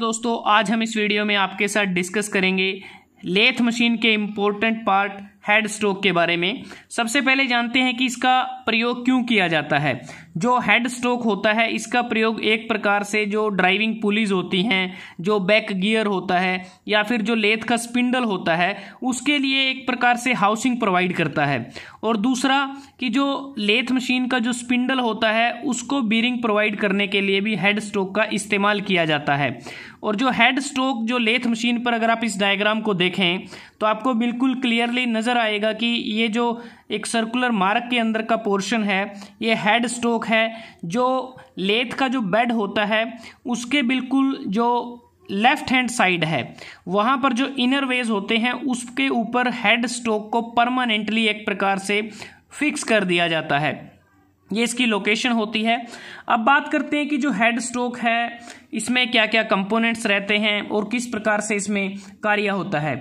दोस्तों आज हम इस वीडियो में आपके साथ डिस्कस करेंगे लेथ मशीन के इम्पोर्टेंट पार्ट हेड स्ट्रोक के बारे में सबसे पहले जानते हैं कि इसका प्रयोग क्यों किया जाता है जो हेड स्ट्रोक होता है इसका प्रयोग एक प्रकार से जो ड्राइविंग पुलिस होती हैं जो बैक गियर होता है या फिर जो लेथ का स्पिंडल होता है उसके लिए एक प्रकार से हाउसिंग प्रोवाइड करता है और दूसरा कि जो लेथ मशीन का जो स्पिंडल होता है उसको बीरिंग प्रोवाइड करने के लिए भी हेड स्ट्रोक का इस्तेमाल किया जाता है और जो हेड स्ट्रोक जो लेथ मशीन पर अगर आप इस डायग्राम को देखें तो आपको बिल्कुल क्लियरली नज़र आएगा कि ये जो एक सर्कुलर मार्क के अंदर का पोर्शन है ये हेड स्ट्रोक है जो लेथ का जो बेड होता है उसके बिल्कुल जो लेफ्ट हैंड साइड है वहाँ पर जो इनर वेज होते हैं उसके ऊपर हेड स्टोक को परमानेंटली एक प्रकार से फिक्स कर दिया जाता है ये इसकी लोकेशन होती है अब बात करते हैं कि जो हेड स्ट्रोक है इसमें क्या क्या कंपोनेंट्स रहते हैं और किस प्रकार से इसमें कार्य होता है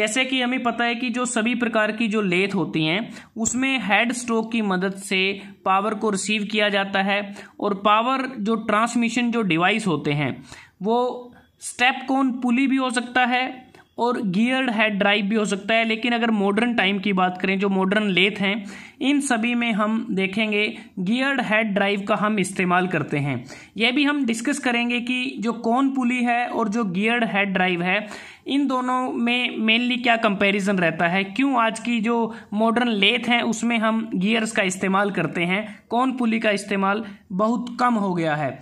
जैसे कि हमें पता है कि जो सभी प्रकार की जो लेथ होती हैं उसमें हेड स्ट्रोक की मदद से पावर को रिसीव किया जाता है और पावर जो ट्रांसमिशन जो डिवाइस होते हैं वो स्टेप कोन पुली भी हो सकता है और गियर्ड हेड ड्राइव भी हो सकता है लेकिन अगर मॉडर्न टाइम की बात करें जो मॉडर्न लेथ हैं इन सभी में हम देखेंगे गियर्ड हेड ड्राइव का हम इस्तेमाल करते हैं यह भी हम डिस्कस करेंगे कि जो कौन पुली है और जो गियर्ड हेड ड्राइव है इन दोनों में मेनली क्या कंपैरिजन रहता है क्यों आज की जो मॉडर्न लेथ हैं उसमें हम गियर्स का इस्तेमाल करते हैं कौन पुली का इस्तेमाल बहुत कम हो गया है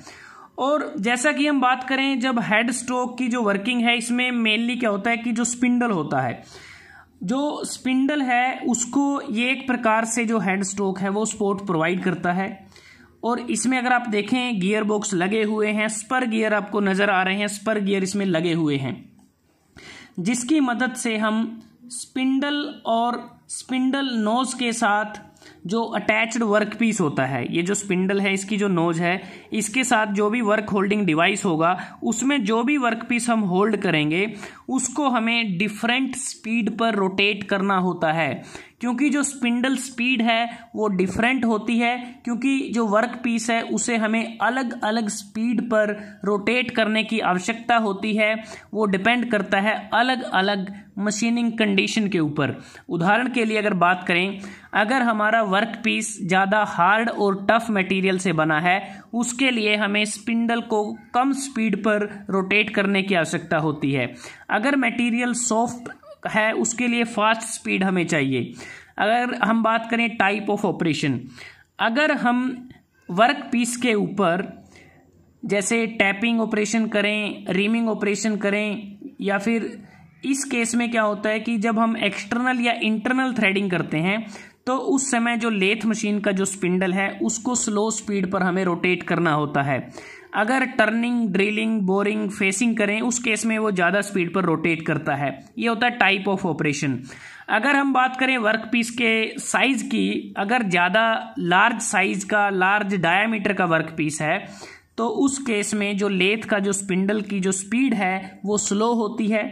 और जैसा कि हम बात करें जब हेड स्ट्रोक की जो वर्किंग है इसमें मेनली क्या होता है कि जो स्पिंडल होता है जो स्पिंडल है उसको ये एक प्रकार से जो हेड स्ट्रोक है वो स्पोर्ट प्रोवाइड करता है और इसमें अगर आप देखें गियर बॉक्स लगे हुए हैं स्पर गियर आपको नज़र आ रहे हैं स्पर गियर इसमें लगे हुए हैं जिसकी मदद से हम स्पिंडल और स्पिंडल नोज के साथ जो अटैच्ड वर्क पीस होता है ये जो स्पिंडल है इसकी जो नोज है इसके साथ जो भी वर्क होल्डिंग डिवाइस होगा उसमें जो भी वर्क पीस हम होल्ड करेंगे उसको हमें डिफरेंट स्पीड पर रोटेट करना होता है क्योंकि जो स्पिंडल स्पीड है वो डिफरेंट होती है क्योंकि जो वर्क पीस है उसे हमें अलग अलग स्पीड पर रोटेट करने की आवश्यकता होती है वो डिपेंड करता है अलग अलग मशीनिंग कंडीशन के ऊपर उदाहरण के लिए अगर बात करें अगर हमारा वर्क पीस ज़्यादा हार्ड और टफ मटेरियल से बना है उसके लिए हमें स्पिंडल को कम स्पीड पर रोटेट करने की आवश्यकता होती है अगर मटेरियल सॉफ्ट है उसके लिए फास्ट स्पीड हमें चाहिए अगर हम बात करें टाइप ऑफ ऑपरेशन अगर हम वर्क पीस के ऊपर जैसे टैपिंग ऑपरेशन करें रीमिंग ऑपरेशन करें या फिर इस केस में क्या होता है कि जब हम एक्सटर्नल या इंटरनल थ्रेडिंग करते हैं तो उस समय जो लेथ मशीन का जो स्पिंडल है उसको स्लो स्पीड पर हमें रोटेट करना होता है अगर टर्निंग ड्रिलिंग बोरिंग फेसिंग करें उस केस में वो ज़्यादा स्पीड पर रोटेट करता है ये होता है टाइप ऑफ ऑपरेशन अगर हम बात करें वर्क पीस के साइज़ की अगर ज़्यादा लार्ज साइज़ का लार्ज डायामीटर का वर्क पीस है तो उस केस में जो लेथ का जो स्पिंडल की जो स्पीड है वो स्लो होती है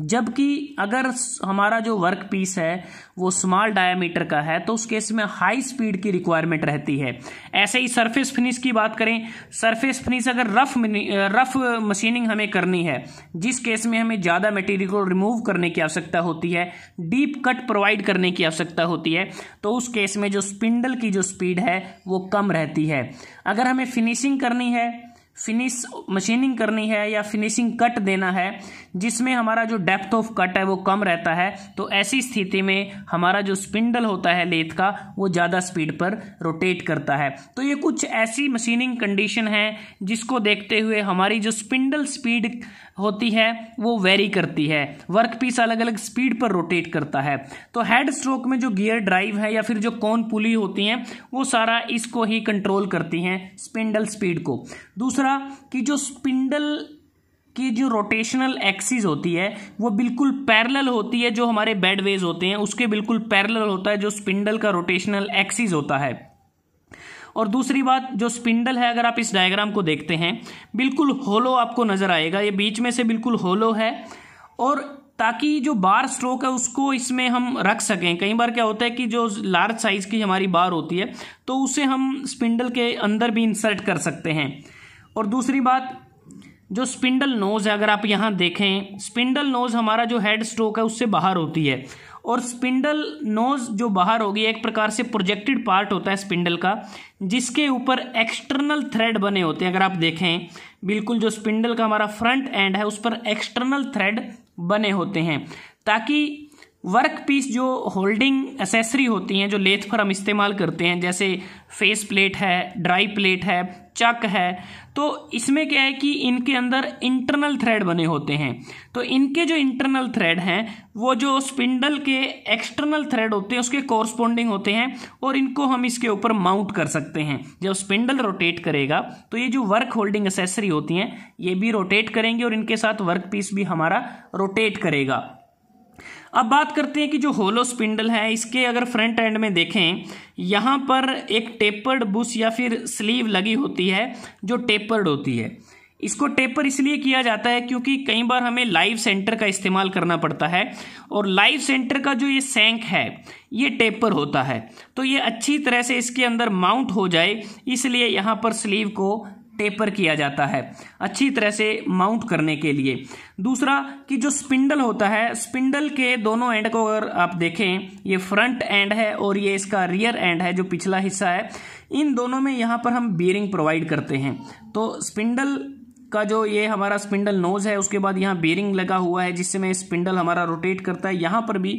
जबकि अगर हमारा जो वर्क पीस है वो स्मॉल डायमीटर का है तो उस केस में हाई स्पीड की रिक्वायरमेंट रहती है ऐसे ही सरफेस फिनिश की बात करें सरफेस फिनिश अगर रफ रफ मशीनिंग हमें करनी है जिस केस में हमें ज़्यादा मटेरियल को रिमूव करने की आवश्यकता होती है डीप कट प्रोवाइड करने की आवश्यकता होती है तो उस केस में जो स्पिंडल की जो स्पीड है वो कम रहती है अगर हमें फिनिशिंग करनी है फिनिश मशीनिंग करनी है या फिनिशिंग कट देना है जिसमें हमारा जो डेप्थ ऑफ कट है वो कम रहता है तो ऐसी स्थिति में हमारा जो स्पिंडल होता है लेथ का वो ज़्यादा स्पीड पर रोटेट करता है तो ये कुछ ऐसी मशीनिंग कंडीशन है जिसको देखते हुए हमारी जो स्पिंडल स्पीड होती है वो वेरी करती है वर्क पीस अलग अलग स्पीड पर रोटेट करता है तो हेड स्ट्रोक में जो गियर ड्राइव है या फिर जो कौन पुली होती हैं वो सारा इसको ही कंट्रोल करती हैं स्पिंडल स्पीड को दूसरा दूसरा कि जो स्पिंडल की जो रोटेशनल एक्सिस होती है वो बिल्कुल पैरेलल होती है जो हमारे बेड वेज होते हैं उसके बिल्कुल पैरेलल होता है जो स्पिंडल का रोटेशनल एक्सिस होता है और दूसरी बात जो स्पिंडल है अगर आप इस डायग्राम को देखते हैं बिल्कुल होलो आपको नज़र आएगा ये बीच में से बिल्कुल होलो है और ताकि जो बार स्ट्रोक है उसको इसमें हम रख सकें कई बार क्या होता है कि जो लार्ज साइज़ की हमारी बार होती है तो उसे हम स्पिंडल के अंदर भी इंसर्ट कर सकते हैं और दूसरी बात जो स्पिंडल नोज़ है अगर आप यहाँ देखें स्पिंडल नोज़ हमारा जो हेड स्ट्रोक है उससे बाहर होती है और स्पिंडल नोज़ जो बाहर होगी एक प्रकार से प्रोजेक्टेड पार्ट होता है स्पिंडल का जिसके ऊपर एक्सटर्नल थ्रेड बने होते हैं अगर आप देखें बिल्कुल जो स्पिंडल का हमारा फ्रंट एंड है उस पर एक्सटर्नल थ्रेड बने होते हैं ताकि वर्क पीस जो होल्डिंग एसेसरी होती हैं जो लेथ पर हम इस्तेमाल करते हैं जैसे फेस प्लेट है ड्राई प्लेट है चक है तो इसमें क्या है कि इनके अंदर इंटरनल थ्रेड बने होते हैं तो इनके जो इंटरनल थ्रेड हैं वो जो स्पिंडल के एक्सटर्नल थ्रेड होते हैं उसके कॉरस्पॉन्डिंग होते हैं और इनको हम इसके ऊपर माउंट कर सकते हैं जब स्पिंडल रोटेट करेगा तो ये जो वर्क होल्डिंग एसेसरी होती हैं ये भी रोटेट करेंगे और इनके साथ वर्क पीस भी हमारा रोटेट करेगा अब बात करते हैं कि जो होलो स्पिंडल है इसके अगर फ्रंट एंड में देखें यहाँ पर एक टेपर्ड बुश या फिर स्लीव लगी होती है जो टेपर्ड होती है इसको टेपर इसलिए किया जाता है क्योंकि कई बार हमें लाइव सेंटर का इस्तेमाल करना पड़ता है और लाइव सेंटर का जो ये सैंक है ये टेपर होता है तो ये अच्छी तरह से इसके अंदर माउंट हो जाए इसलिए यहाँ पर स्लीव को टेपर किया जाता है अच्छी तरह से माउंट करने के लिए दूसरा कि जो स्पिंडल होता है स्पिंडल के दोनों एंड को अगर आप देखें ये फ्रंट एंड है और ये इसका रियर एंड है जो पिछला हिस्सा है इन दोनों में यहाँ पर हम बियरिंग प्रोवाइड करते हैं तो स्पिंडल का जो ये हमारा स्पिंडल नोज है उसके बाद यहाँ बेरिंग लगा हुआ है जिससे में स्पिंडल हमारा रोटेट करता है यहाँ पर भी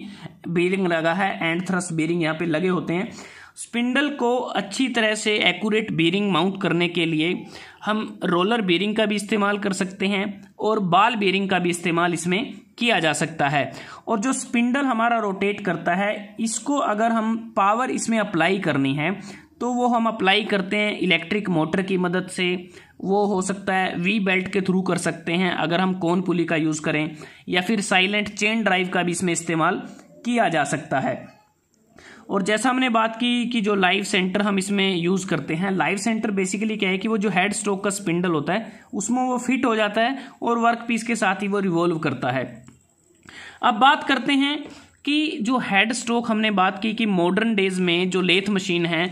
बेरिंग लगा है एंड थ्रस्ट बेरिंग यहाँ पे लगे होते हैं स्पिंडल को अच्छी तरह से एक्यूरेट बेरिंग माउंट करने के लिए हम रोलर बेरिंग का भी इस्तेमाल कर सकते हैं और बाल बेरिंग का भी इस्तेमाल इसमें किया जा सकता है और जो स्पिंडल हमारा रोटेट करता है इसको अगर हम पावर इसमें अप्लाई करनी है तो वो हम अप्लाई करते हैं इलेक्ट्रिक मोटर की मदद से वो हो सकता है वी बेल्ट के थ्रू कर सकते हैं अगर हम कोन पुली का यूज़ करें या फिर साइलेंट चेन ड्राइव का भी इसमें इस्तेमाल किया जा सकता है और जैसा हमने बात की कि जो लाइव सेंटर हम इसमें यूज़ करते हैं लाइव सेंटर बेसिकली क्या है कि वो जो हेड स्ट्रोक का स्पिंडल होता है उसमें वो फिट हो जाता है और वर्क पीस के साथ ही वो रिवॉल्व करता है अब बात करते हैं कि जो हेड स्ट्रोक हमने बात की कि मॉडर्न डेज में जो लेथ मशीन है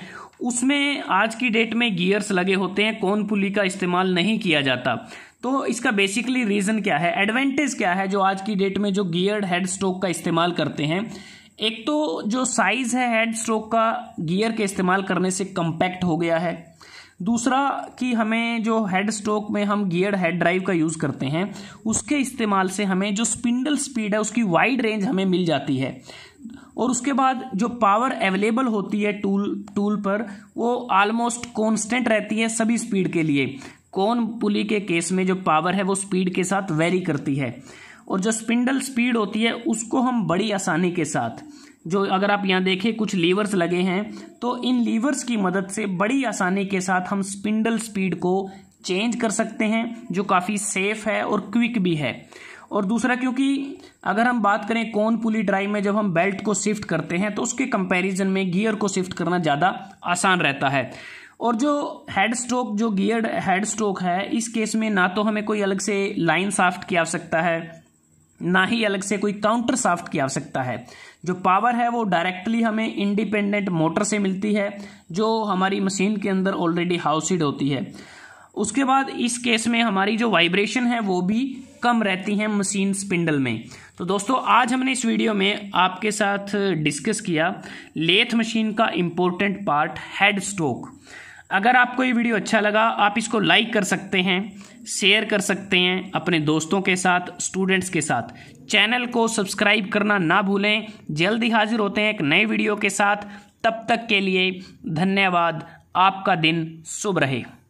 उसमें आज की डेट में गियर्स लगे होते हैं कौन पुली का इस्तेमाल नहीं किया जाता तो इसका बेसिकली रीज़न क्या है एडवांटेज क्या है जो आज की डेट में जो गियर्ड हेड स्ट्रोक का इस्तेमाल करते हैं एक तो जो साइज़ है हेड स्ट्रोक का गियर के इस्तेमाल करने से कम्पैक्ट हो गया है दूसरा कि हमें जो हेड स्ट्रोक में हम गियर हेड ड्राइव का यूज़ करते हैं उसके इस्तेमाल से हमें जो स्पिंडल स्पीड है उसकी वाइड रेंज हमें मिल जाती है और उसके बाद जो पावर अवेलेबल होती है टूल टूल पर वो ऑलमोस्ट कॉन्स्टेंट रहती है सभी स्पीड के लिए कौन पुली के केस में जो पावर है वो स्पीड के साथ वेरी करती है और जो स्पिंडल स्पीड होती है उसको हम बड़ी आसानी के साथ जो अगर आप यहाँ देखें कुछ लीवर्स लगे हैं तो इन लीवर्स की मदद से बड़ी आसानी के साथ हम स्पिंडल स्पीड को चेंज कर सकते हैं जो काफ़ी सेफ है और क्विक भी है और दूसरा क्योंकि अगर हम बात करें कौन पुली ड्राइव में जब हम बेल्ट को शिफ्ट करते हैं तो उसके कंपैरिजन में गियर को शिफ्ट करना ज़्यादा आसान रहता है और जो हेड स्ट्रोक जो गियर हेड स्ट्रोक है इस केस में ना तो हमें कोई अलग से लाइन साफ्ट की आवश्यकता है ना ही अलग से कोई काउंटर साफ्ट की आवश्यकता है जो पावर है वो डायरेक्टली हमें इंडिपेंडेंट मोटर से मिलती है जो हमारी मशीन के अंदर ऑलरेडी हाउसिड होती है उसके बाद इस केस में हमारी जो वाइब्रेशन है वो भी कम रहती है मशीन स्पिंडल में तो दोस्तों आज हमने इस वीडियो में आपके साथ डिस्कस किया लेथ मशीन का इम्पोर्टेंट पार्ट हेड स्ट्रोक अगर आपको ये वीडियो अच्छा लगा आप इसको लाइक कर सकते हैं शेयर कर सकते हैं अपने दोस्तों के साथ स्टूडेंट्स के साथ चैनल को सब्सक्राइब करना ना भूलें जल्दी हाजिर होते हैं एक नए वीडियो के साथ तब तक के लिए धन्यवाद आपका दिन शुभ रहे